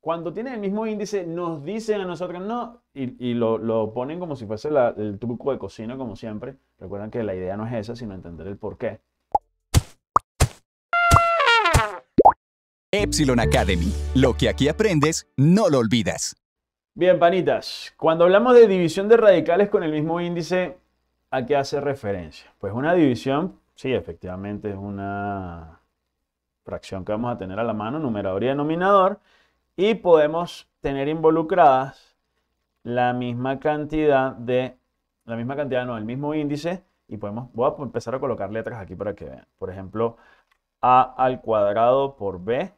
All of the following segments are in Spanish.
cuando tienen el mismo índice, nos dicen a nosotros no y, lo, ponen como si fuese el truco de cocina, como siempre. Recuerden que la idea no es esa, sino entender el por qué. Epsilon Academy. Lo que aquí aprendes, no lo olvidas. Bien, panitas, cuando hablamos de división de radicales con el mismo índice, ¿a qué hace referencia? Pues una división, sí, efectivamente es una fracción que vamos a tener a la mano, numerador y denominador y podemos tener involucradas la misma cantidad de, la misma cantidad, no, el mismo índice, y podemos, voy a empezar a colocar letras aquí para que vean. Por ejemplo, a al cuadrado por b,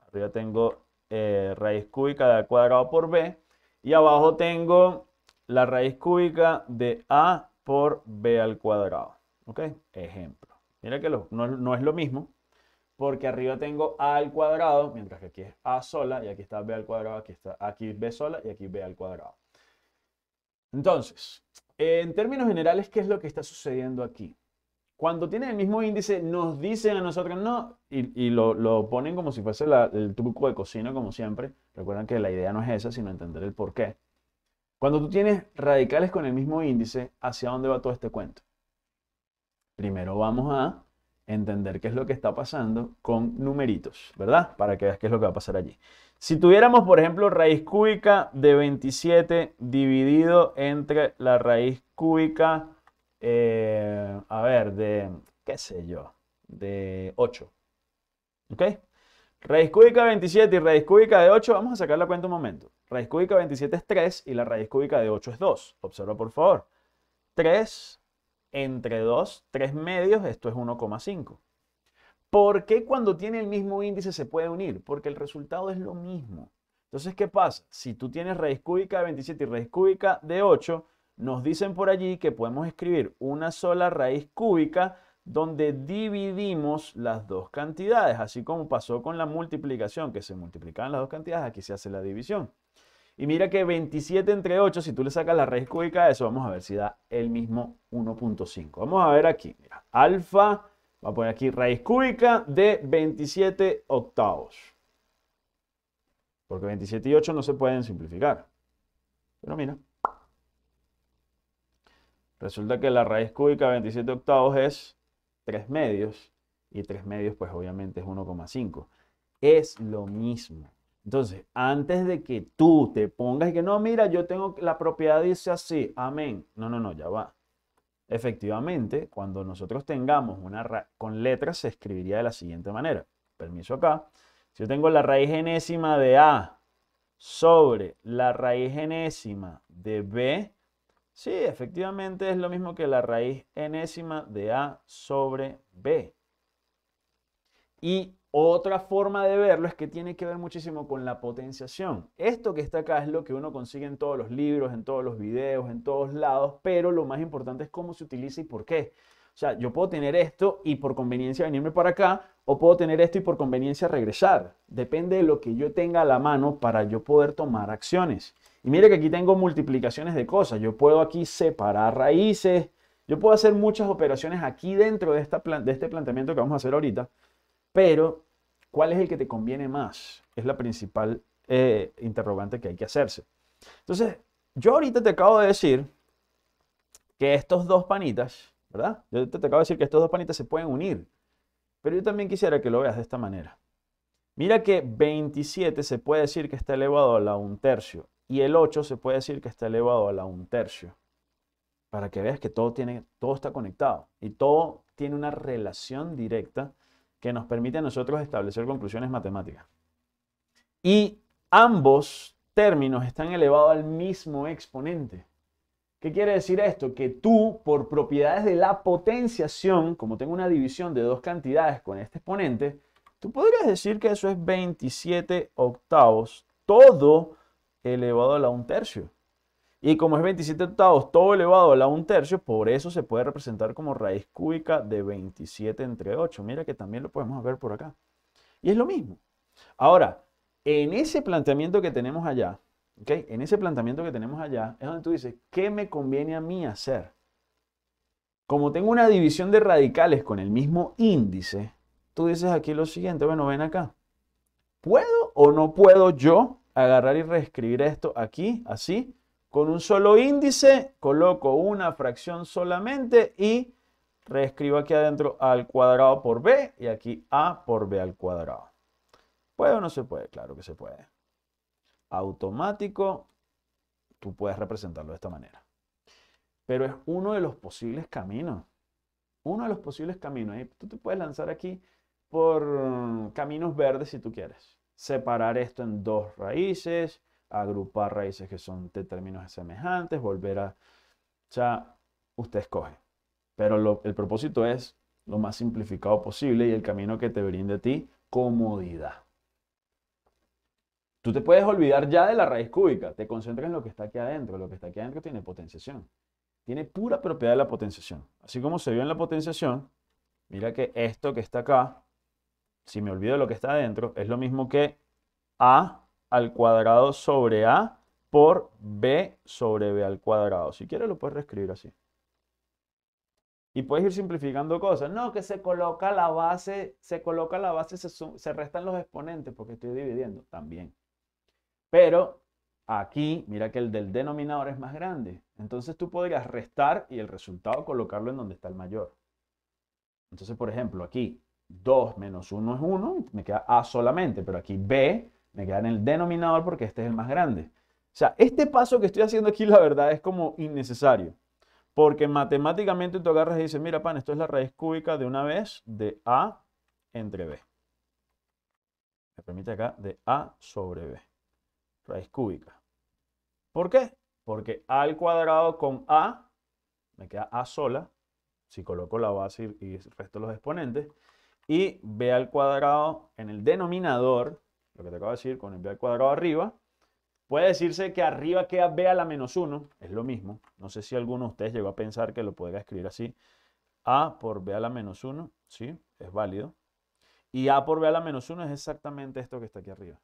arriba tengo eh, raíz cúbica de a cuadrado por b, y abajo tengo la raíz cúbica de a por b al cuadrado. ¿Ok? Ejemplo. Mira que no es lo mismo, porque arriba tengo a al cuadrado, mientras que aquí es a sola, y aquí está b al cuadrado, aquí está aquí b sola y aquí b al cuadrado. Entonces, en términos generales, ¿qué es lo que está sucediendo aquí? Cuando tiene el mismo índice, nos dicen a nosotros no, y, lo, ponen como si fuese el truco de cocina, como siempre. Recuerden que la idea no es esa, sino entender el por qué. Cuando tú tienes radicales con el mismo índice, ¿hacia dónde va todo este cuento? Primero vamos a entender qué es lo que está pasando con numeritos, ¿verdad? Para que veas qué es lo que va a pasar allí. Si tuviéramos, por ejemplo, raíz cúbica de 27 dividido entre la raíz cúbica, eh, a ver, de, qué sé yo, de 8. ¿Ok? Raíz cúbica de 27 y raíz cúbica de 8, vamos a sacar la cuenta un momento. Raíz cúbica de 27 es 3 y la raíz cúbica de 8 es 2. Observa, por favor. 3 entre 2, 3 medios, esto es 1,5. ¿Por qué cuando tiene el mismo índice se puede unir? Porque el resultado es lo mismo. Entonces, ¿qué pasa? Si tú tienes raíz cúbica de 27 y raíz cúbica de 8, nos dicen por allí que podemos escribir una sola raíz cúbica donde dividimos las dos cantidades, así como pasó con la multiplicación, que se multiplicaban las dos cantidades, aquí se hace la división. Y mira que 27 entre 8, si tú le sacas la raíz cúbica de eso, vamos a ver si da el mismo 1.5. Vamos a ver aquí, mira, alfa, voy a poner aquí raíz cúbica de 27 octavos. Porque 27 y 8 no se pueden simplificar. Pero mira, resulta que la raíz cúbica de 27 octavos es 3 medios. Y 3 medios, pues obviamente es 1,5. Es lo mismo. Entonces, antes de que tú te pongas y que no, mira, yo tengo la propiedad dice así, amén. No, no, no, ya va. Efectivamente, cuando nosotros tengamos una raíz con letras, se escribiría de la siguiente manera. Permiso acá. Si yo tengo la raíz enésima de A sobre la raíz enésima de B, sí, efectivamente es lo mismo que la raíz enésima de A sobre B. Y otra forma de verlo es que tiene que ver muchísimo con la potenciación. Esto que está acá es lo que uno consigue en todos los libros, en todos los videos, en todos lados, pero lo más importante es cómo se utiliza y por qué. O sea, yo puedo tener esto y por conveniencia venirme para acá, o puedo tener esto y por conveniencia regresar. Depende de lo que yo tenga a la mano para yo poder tomar acciones. Y mire que aquí tengo multiplicaciones de cosas. Yo puedo aquí separar raíces. Yo puedo hacer muchas operaciones aquí dentro de, esta de este planteamiento que vamos a hacer ahorita. Pero ¿Cuál es el que te conviene más? Es la principal eh, interrogante que hay que hacerse. Entonces, yo ahorita te acabo de decir que estos dos panitas, ¿verdad? Yo te, acabo de decir que estos dos panitas se pueden unir. Pero yo también quisiera que lo veas de esta manera. Mira que 27 se puede decir que está elevado a la un tercio y el 8 se puede decir que está elevado a la un tercio. Para que veas que todo, tiene, todo está conectado y todo tiene una relación directa que nos permite a nosotros establecer conclusiones matemáticas. Y ambos términos están elevados al mismo exponente. ¿Qué quiere decir esto? Que tú, por propiedades de la potenciación, como tengo una división de dos cantidades con este exponente, tú podrías decir que eso es 27 octavos, todo elevado a la un tercio. Y como es 27 octavos todo elevado a la 1 tercio, por eso se puede representar como raíz cúbica de 27 entre 8. Mira que también lo podemos ver por acá. Y es lo mismo. Ahora, en ese planteamiento que tenemos allá, ¿okay? en ese planteamiento que tenemos allá, es donde tú dices, ¿qué me conviene a mí hacer? Como tengo una división de radicales con el mismo índice, tú dices aquí lo siguiente, bueno, ven acá. ¿Puedo o no puedo yo agarrar y reescribir esto aquí, así? con un solo índice, coloco una fracción solamente y reescribo aquí adentro al cuadrado por b y aquí a por b al cuadrado. ¿Puede o no se puede? Claro que se puede. Automático, tú puedes representarlo de esta manera. Pero es uno de los posibles caminos. Uno de los posibles caminos. tú te puedes lanzar aquí por caminos verdes si tú quieres. Separar esto en dos raíces, agrupar raíces que son de términos semejantes, volver a... ya usted escoge. Pero el propósito es lo más simplificado posible y el camino que te brinde a ti comodidad. Tú te puedes olvidar ya de la raíz cúbica, te concentras en lo que está aquí adentro. Lo que está aquí adentro tiene potenciación. Tiene pura propiedad de la potenciación. Así como se vio en la potenciación, mira que esto que está acá, si me olvido de lo que está adentro, es lo mismo que A al cuadrado sobre A por B sobre B al cuadrado. Si quieres lo puedes reescribir así. Y puedes ir simplificando cosas. No, que se coloca la base, se coloca la base, se, restan los exponentes porque estoy dividiendo también. Pero aquí, mira que el del denominador es más grande. Entonces tú podrías restar y el resultado colocarlo en donde está el mayor. Entonces, por ejemplo, aquí 2 menos 1 es 1, me queda A solamente, pero aquí B me queda en el denominador porque este es el más grande. O sea, este paso que estoy haciendo aquí, la verdad, es como innecesario. Porque matemáticamente tú agarras y dices, mira, pan, esto es la raíz cúbica de una vez de A entre B. Me permite acá, de A sobre B. Raíz cúbica. ¿Por qué? Porque A al cuadrado con A, me queda A sola, si coloco la base y el resto de los exponentes, y B al cuadrado en el denominador, lo que te acabo de decir, con el b al cuadrado arriba. Puede decirse que arriba queda b a la menos 1, es lo mismo. No sé si alguno de ustedes llegó a pensar que lo podría escribir así. a por b a la menos 1, sí, es válido. Y a por b a la menos 1 es exactamente esto que está aquí arriba.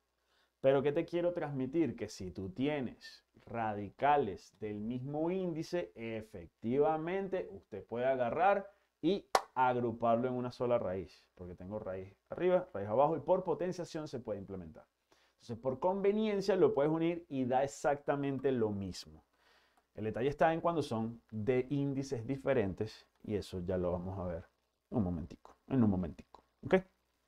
Pero ¿qué te quiero transmitir? Que si tú tienes radicales del mismo índice, efectivamente usted puede agarrar y agruparlo en una sola raíz, porque tengo raíz arriba, raíz abajo y por potenciación se puede implementar. Entonces, por conveniencia lo puedes unir y da exactamente lo mismo. El detalle está en cuando son de índices diferentes y eso ya lo vamos a ver un momentico, en un momentico.